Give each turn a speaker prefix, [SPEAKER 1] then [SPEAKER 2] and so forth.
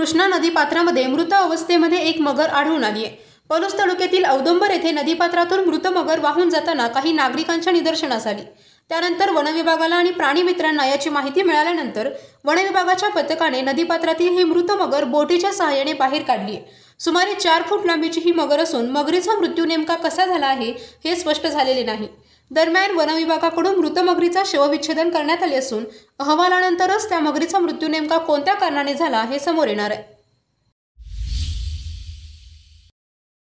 [SPEAKER 1] कृष्णा नदीपात्रामध्ये मृत अवस्थेमध्ये एक मगर आढळून आली आहे पलूस तालुक्यातील औदंबर येथे नदीपात्रातून मृत मगर वाहून जाताना काही नागरिकांच्या निदर्शनास आली त्यानंतर वनविभागाला आणि प्राणी मित्रांना याची माहिती मिळाल्यानंतर वनविभागाच्या पथकाने नदीपात्रातील ही मृत मगर बोटीच्या सहाय्याने बाहेर काढली आहे सुमारे चार फूट लांबीची ही मगर असून मगरीचा मृत्यू नेमका कसा झाला आहे हे स्पष्ट झालेले नाही दरम्यान वनविभागाकडून मृत मगरीचा शवविच्छेदन करण्यात आले असून अहवालानंतरच त्या मगरीचा मृत्यू नेमका कोणत्या कारणाने झाला हे समोर येणार आहे